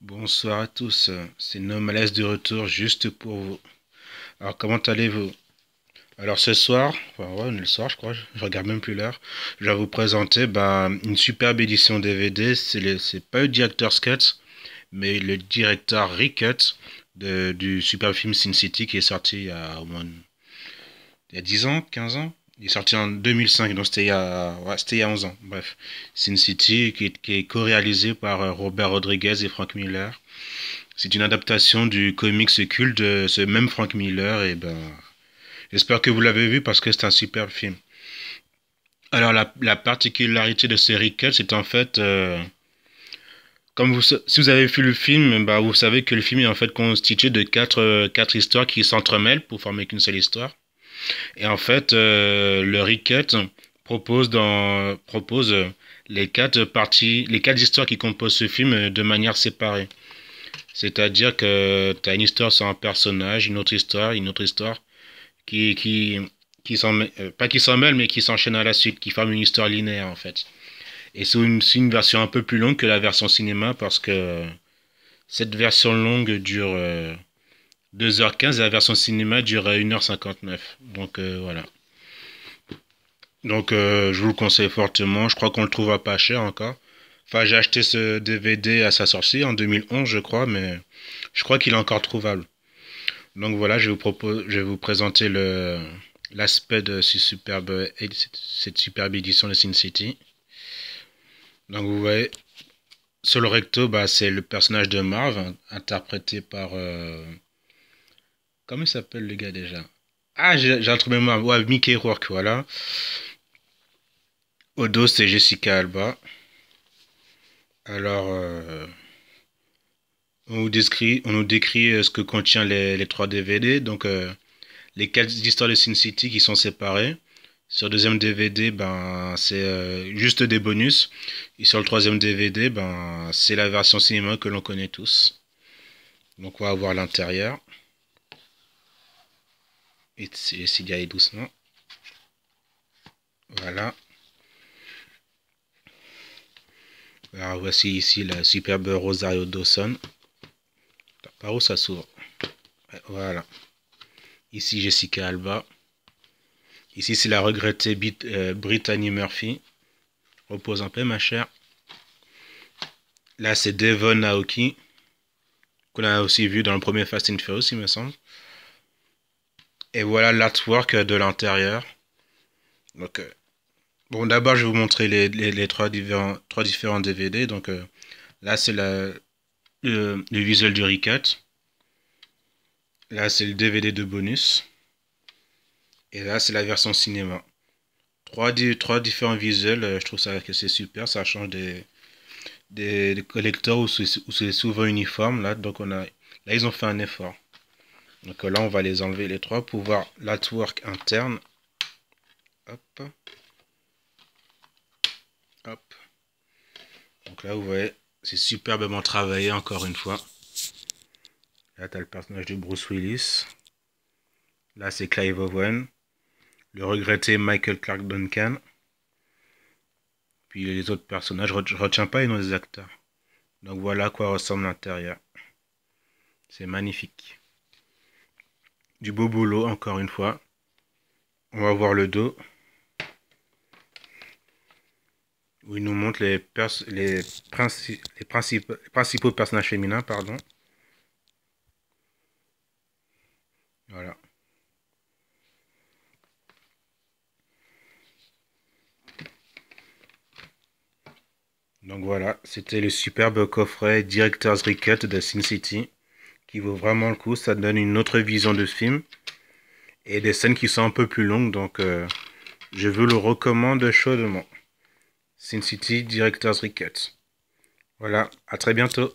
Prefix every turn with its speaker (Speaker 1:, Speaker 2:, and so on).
Speaker 1: Bonsoir à tous, c'est Nomalaise de retour juste pour vous. Alors comment allez-vous Alors ce soir, enfin ouais, on le soir je crois, je regarde même plus l'heure, je vais vous présenter bah, une superbe édition DVD, c'est pas le director's Scott, mais le directeur Rickett du super film Sin City qui est sorti il y a au moins il y a 10 ans, 15 ans, il est sorti en 2005, donc c'était il, il, y a 11 ans. Bref, Sin City, qui, est co-réalisé par euh, Robert Rodriguez et Frank Miller. C'est une adaptation du comics culte de ce même Frank Miller. Et ben, j'espère que vous l'avez vu parce que c'est un superbe film. Alors, la, particularité de ce c'est en fait. Euh, comme vous, si vous avez vu le film, bah vous savez que le film est en fait constitué de quatre, euh, quatre histoires qui s'entremêlent pour former qu'une seule histoire. Et en fait, euh, le Ricket propose, dans, propose euh, les quatre parties, les quatre histoires qui composent ce film euh, de manière séparée. C'est-à-dire que tu as une histoire sur un personnage, une autre histoire, une autre histoire, qui, qui, qui s'en pas qui mais qui s'enchaîne à la suite, qui forme une histoire linéaire en fait. Et c'est une, une, version un peu plus longue que la version cinéma parce que cette version longue dure. 2h15 la version cinéma durait 1h59. Donc euh, voilà. Donc euh, je vous le conseille fortement. Je crois qu'on le trouve pas cher encore. Enfin, j'ai acheté ce DVD à sa sortie en 2011, je crois, mais je crois qu'il est encore trouvable. Donc voilà, je, vous propose, je vais vous présenter l'aspect de ce superbe, cette superbe édition de Sin City. Donc vous voyez, sur le recto, bah, c'est le personnage de Marv, interprété par euh, Comment il s'appelle le gars déjà Ah, j'ai trouvé ma Mickey Rourke, voilà. Au dos, c'est Jessica Alba. Alors, euh, on, nous décrit, on décrit euh, ce que contient les, trois DVD. Donc, euh, les quatre histoires de Sin City qui sont séparées. Sur le deuxième DVD, ben, c'est juste des bonus. Et sur le troisième DVD, ben, c'est la version cinéma que l'on connaît tous. Donc on va voir l'intérieur et doucement. Voilà. Alors voici ici la superbe Rosario Dawson. Par où ça s'ouvre Voilà. Ici Jessica Alba. Ici c'est la regrettée euh, Brittany Murphy. Repose en paix ma chère. Là c'est Devon Aoki. Qu'on a aussi vu dans le premier Fast and Furious il me semble. Et voilà l'artwork de l'intérieur. Donc, euh, bon, d'abord, je vais vous montrer les, trois, trois, différents, DVD. Donc, euh, là, c'est le, le, visuel du Ricat. Là, c'est le DVD de bonus. Et là, c'est la version cinéma. Trois, différents visuels, euh, je trouve ça que c'est super. Ça change des, des, collecteurs ou c'est souvent uniforme. Là, donc, on a, là, ils ont fait un effort. Donc là, on va les enlever les trois pour voir l'artwork interne. Hop. Hop. Donc là, vous voyez, c'est superbement travaillé encore une fois. Là, tu as le personnage de Bruce Willis. Là, c'est Clive Owen. Le regretté Michael Clark Duncan. Puis les autres personnages, je retiens pas les noms des acteurs. Donc voilà à quoi ressemble l'intérieur. C'est magnifique du beau boulot encore une fois. On va voir le dos. Où il nous montre les, les, les, principaux personnages féminins. Pardon. Voilà. Donc voilà, c'était le superbe coffret Director's Recut de Sin City qui vaut vraiment le coup. Ça donne une autre vision de film. Et des scènes qui sont un peu plus longues, donc euh, je vous le recommande chaudement. Sin City Director's Recut. Voilà, à très bientôt.